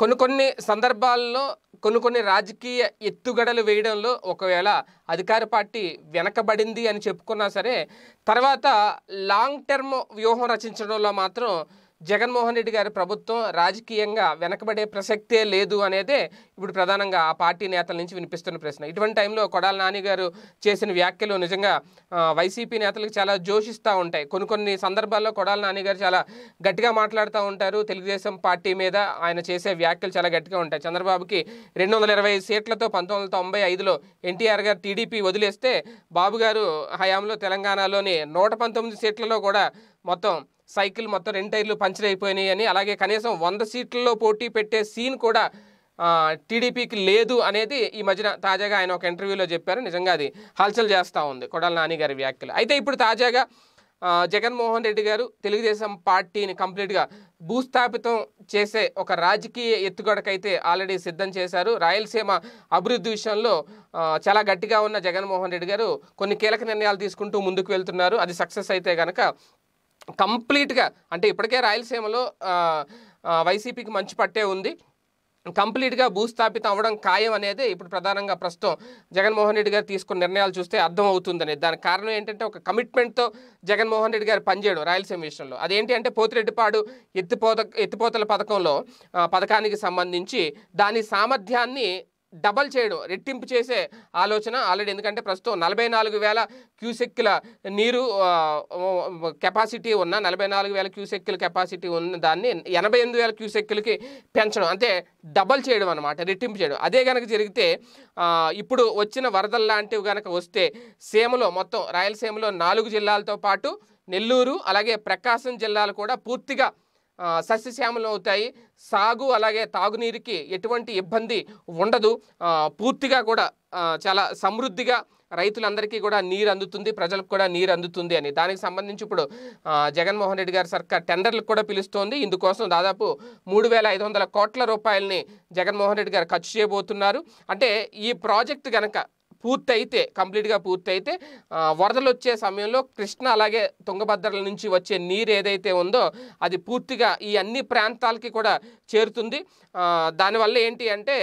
కొన్ని కొన్ని సందర్భాల్లో కొన్ని కొన్ని రాజకీయ ఎత్తుగడలు వేయడంలో ఒకవేళ అధికార పార్టీ వెనకబడింది అని చెప్పుకున్నా సరే తర్వాత లాంగ్ టర్మ్ వ్యూహం రచించడంలో మాత్రం జగన్మోహన్ రెడ్డి గారి ప్రభుత్వం రాజకీయంగా వెనకబడే ప్రసక్తే లేదు అనేదే ఇప్పుడు ప్రధానంగా ఆ పార్టీ నేతల నుంచి వినిపిస్తున్న ప్రశ్న ఇటువంటి టైంలో కొడాల నాని గారు చేసిన వ్యాఖ్యలు నిజంగా వైసీపీ నేతలకు చాలా జోషిస్తూ ఉంటాయి కొన్ని కొన్ని సందర్భాల్లో కొడాల నాని గారు చాలా గట్టిగా మాట్లాడుతూ ఉంటారు తెలుగుదేశం పార్టీ మీద ఆయన చేసే వ్యాఖ్యలు చాలా గట్టిగా ఉంటాయి చంద్రబాబుకి రెండు వందల ఇరవై సీట్లతో పంతొమ్మిది వందల తొంభై ఐదులో ఎన్టీఆర్ గారు టీడీపీ వదిలేస్తే బాబు గారు హయాంలో తెలంగాణలోని నూట పంతొమ్మిది సీట్లలో కూడా మొత్తం సైకిల్ మొత్తం రెండు టైర్లు పంచర్ అయిపోయినాయి అని అలాగే కనీసం వంద సీట్లలో పోటీ పెట్టే సీన్ కూడా టీడీపీకి లేదు అనేది ఈ మధ్యన తాజాగా ఆయన ఒక ఇంటర్వ్యూలో చెప్పారు నిజంగా అది హల్చల్ చేస్తూ ఉంది కొడాల నాని గారి వ్యాఖ్యలు అయితే ఇప్పుడు తాజాగా జగన్మోహన్ రెడ్డి గారు తెలుగుదేశం పార్టీని కంప్లీట్గా భూస్థాపితం చేసే ఒక రాజకీయ ఎత్తుగడకైతే ఆల్రెడీ సిద్ధం చేశారు రాయలసీమ అభివృద్ధి విషయంలో చాలా గట్టిగా ఉన్న జగన్మోహన్ రెడ్డి గారు కొన్ని కీలక నిర్ణయాలు తీసుకుంటూ ముందుకు వెళ్తున్నారు అది సక్సెస్ అయితే కనుక కంప్లీట్గా అంటే ఇప్పటికే రాయలసీమలో వైసీపీకి మంచి పట్టే ఉంది కంప్లీట్గా భూస్థాపితం అవ్వడం ఖాయం అనేది ఇప్పుడు ప్రధానంగా ప్రస్తుతం జగన్మోహన్ రెడ్డి గారు తీసుకున్న నిర్ణయాలు చూస్తే అర్థం అవుతుందని దానికి కారణం ఏంటంటే ఒక కమిట్మెంట్తో జగన్మోహన్ రెడ్డి గారు పనిచేయడం రాయలసీమ విషయంలో అదేంటి అంటే పోతిరెడ్డిపాడు ఎత్తిపోత ఎత్తిపోతల పథకంలో పథకానికి సంబంధించి దాని సామర్థ్యాన్ని డబల్ చేయడం రెట్టింపు చేసే ఆలోచన ఆల్రెడీ ఎందుకంటే ప్రస్తుతం నలభై నాలుగు వేల క్యూసెక్కుల నీరు కెపాసిటీ ఉన్న నలభై నాలుగు వేల క్యూసెక్కుల కెపాసిటీ ఉన్న దాన్ని ఎనభై ఎనిమిది వేల క్యూసెక్కులకి పెంచడం అంటే డబల్ చేయడం అనమాట రెట్టింపు చేయడం అదే కనుక జరిగితే ఇప్పుడు వచ్చిన వరదలు లాంటివి కనుక వస్తే సీమలో మొత్తం రాయలసీమలో నాలుగు జిల్లాలతో పాటు నెల్లూరు అలాగే ప్రకాశం జిల్లాలు కూడా పూర్తిగా సస్యశ్యామలం అవుతాయి సాగు అలాగే తాగునీరుకి ఎటువంటి ఇబ్బంది ఉండదు పూర్తిగా కూడా చాలా సమృద్ధిగా రైతులందరికీ కూడా నీరు అందుతుంది ప్రజలకు కూడా నీరు అందుతుంది అని దానికి సంబంధించి ఇప్పుడు జగన్మోహన్ రెడ్డి గారి సర్కార్ టెండర్లకు కూడా పిలుస్తోంది ఇందుకోసం దాదాపు మూడు వేల ఐదు వందల కోట్ల రూపాయలని జగన్మోహన్ రెడ్డి గారు ఖర్చు చేయబోతున్నారు అంటే ఈ ప్రాజెక్టు కనుక పూర్తయితే కంప్లీట్గా పూర్తయితే వరదలు వచ్చే సమయంలో కృష్ణ అలాగే తుంగభద్రల నుంచి వచ్చే నీరు ఏదైతే ఉందో అది పూర్తిగా ఈ అన్ని ప్రాంతాలకి కూడా చేరుతుంది దానివల్ల ఏంటి అంటే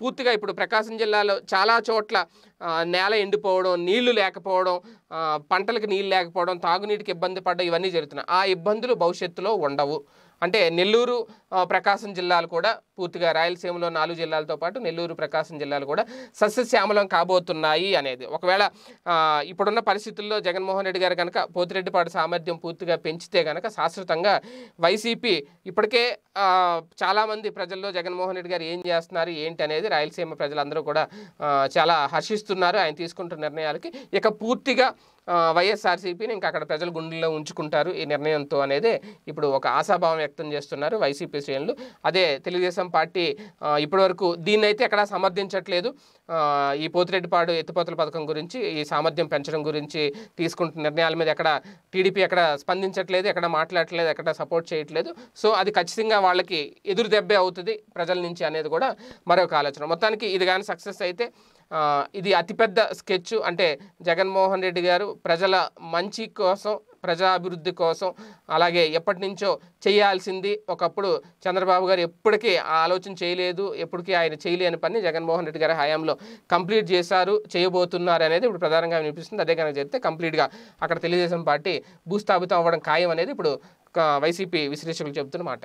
పూర్తిగా ఇప్పుడు ప్రకాశం జిల్లాలో చాలా చోట్ల నేల ఎండిపోవడం నీళ్లు లేకపోవడం పంటలకు నీళ్ళు లేకపోవడం తాగునీటికి ఇబ్బంది పడడం ఇవన్నీ జరుగుతున్నాయి ఆ ఇబ్బందులు భవిష్యత్తులో ఉండవు అంటే నెల్లూరు ప్రకాశం జిల్లాలు కూడా పూర్తిగా రాయలసీమలో నాలుగు జిల్లాలతో పాటు నెల్లూరు ప్రకాశం జిల్లాలు కూడా సస్యశ్యామలం కాబోతున్నాయి అనేది ఒకవేళ ఇప్పుడున్న పరిస్థితుల్లో జగన్మోహన్ రెడ్డి గారు కనుక పోతిరెడ్డిపాటు సామర్థ్యం పూర్తిగా పెంచితే కనుక శాశ్వతంగా వైసీపీ ఇప్పటికే చాలామంది ప్రజల్లో జగన్మోహన్ రెడ్డి గారు ఏం చేస్తున్నారు ఏంటి అనేది రాయలసీమ ప్రజలందరూ కూడా చాలా హర్షిస్తున్నారు ఆయన తీసుకుంటున్న నిర్ణయాలకి ఇక పూర్తిగా వైఎస్ఆర్సీపీని ఇంకా అక్కడ ప్రజలు గుండెల్లో ఉంచుకుంటారు ఈ నిర్ణయంతో అనేది ఇప్పుడు ఒక ఆశాభావం వ్యక్తం చేస్తున్నారు వైసీపీ శ్రేణులు అదే తెలుగుదేశం పార్టీ ఇప్పటివరకు దీన్నైతే ఎక్కడా సమర్థించట్లేదు ఈ పోతిరెడ్డిపాడు ఎత్తిపోతల పథకం గురించి ఈ సామర్థ్యం పెంచడం గురించి తీసుకుంటున్న నిర్ణయాల మీద ఎక్కడ టీడీపీ ఎక్కడ స్పందించట్లేదు ఎక్కడ మాట్లాడట్లేదు ఎక్కడ సపోర్ట్ చేయట్లేదు సో అది ఖచ్చితంగా వాళ్ళకి ఎదురు దెబ్బే అవుతుంది ప్రజల నుంచి అనేది కూడా మరొక ఆలోచన మొత్తానికి ఇది కానీ సక్సెస్ అయితే ఇది అతిపెద్ద స్కెచ్ అంటే జగన్మోహన్ రెడ్డి గారు ప్రజల మంచి కోసం ప్రజా అభివృద్ధి కోసం అలాగే ఎప్పటి నుంచో చేయాల్సింది ఒకప్పుడు చంద్రబాబు గారు ఎప్పటికీ ఆ ఆలోచన చేయలేదు ఎప్పటికీ ఆయన చేయలేని పని జగన్మోహన్ రెడ్డి గారి హయాంలో కంప్లీట్ చేశారు చేయబోతున్నారు అనేది ఇప్పుడు ప్రధానంగా వినిపిస్తుంది అదే కనుక చెప్తే కంప్లీట్గా అక్కడ తెలుగుదేశం పార్టీ భూస్థాపితం అవ్వడం ఖాయం అనేది ఇప్పుడు వైసీపీ విశ్లేషకులు చెబుతున్నమాట